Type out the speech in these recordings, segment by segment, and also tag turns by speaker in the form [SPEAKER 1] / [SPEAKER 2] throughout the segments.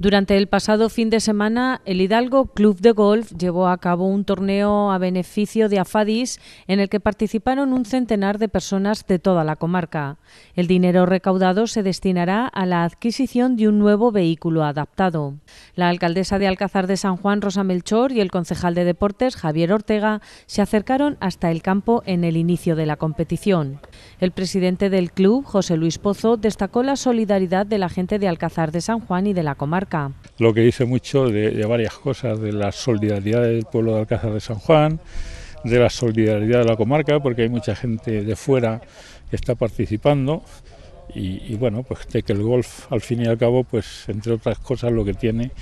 [SPEAKER 1] Durante el pasado fin de semana, el Hidalgo Club de Golf llevó a cabo un torneo a beneficio de AFADIS en el que participaron un centenar de personas de toda la comarca. El dinero recaudado se destinará a la adquisición de un nuevo vehículo adaptado. La alcaldesa de Alcázar de San Juan, Rosa Melchor, y el concejal de deportes, Javier Ortega, se acercaron hasta el campo en el inicio de la competición. El presidente del club, José Luis Pozo, destacó la solidaridad de la gente de Alcázar de San Juan y de la comarca
[SPEAKER 2] lo que dice mucho de, varias cosas, de la solidaridad del pueblo de Alcázar de San Juan, de la solidaridad de la comarca, porque hay mucha gente de fuera que está participando. Y, y, bueno, pues de que el golf al fin y al cabo, pues entre otras cosas lo que tiene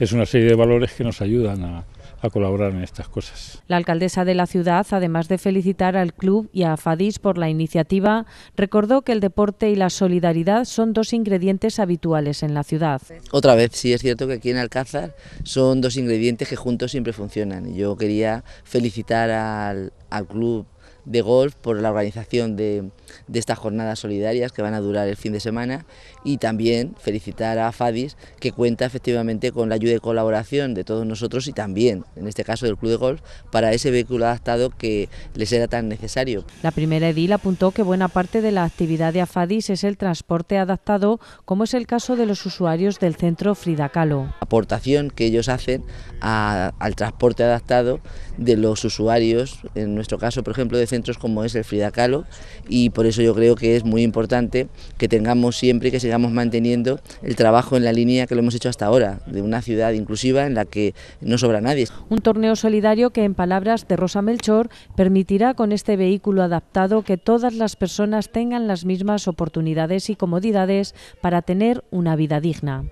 [SPEAKER 2] es una serie de valores que nos ayudan a, a colaborar en estas cosas.
[SPEAKER 1] La alcaldesa de la ciudad, además de felicitar al club y a Fadis por la iniciativa, recordó que el deporte y la solidaridad son dos ingredientes habituales en la
[SPEAKER 3] ciudad. Otra vez, sí es cierto que aquí en Alcázar son dos ingredientes que juntos siempre funcionan. Yo quería felicitar al, al club de golf, por la organización de, de estas jornadas solidarias que van a durar el fin de semana y también felicitar a FADIS que cuenta efectivamente con la ayuda y colaboración de todos nosotros y también, en este caso del Club de Golf, para ese vehículo adaptado que les era tan necesario.
[SPEAKER 1] La primera edil apuntó que buena parte de la actividad de AFADIS es el transporte adaptado, como es el caso de los usuarios del centro Frida Kahlo.
[SPEAKER 3] Aportación que ellos hacen al transporte adaptado de los usuarios, en nuestro caso, por ejemplo, de centro como es el Frida Kahlo y por eso yo creo que es muy importante que tengamos siempre y que sigamos manteniendo el trabajo en la línea que lo hemos hecho hasta ahora, de una ciudad inclusiva en la que no sobra nadie. Un torneo
[SPEAKER 1] solidario que en palabras de Rosa Melchor permitirá con este vehículo adaptado que todas las personas tengan las mismas oportunidades y comodidades para tener una vida digna.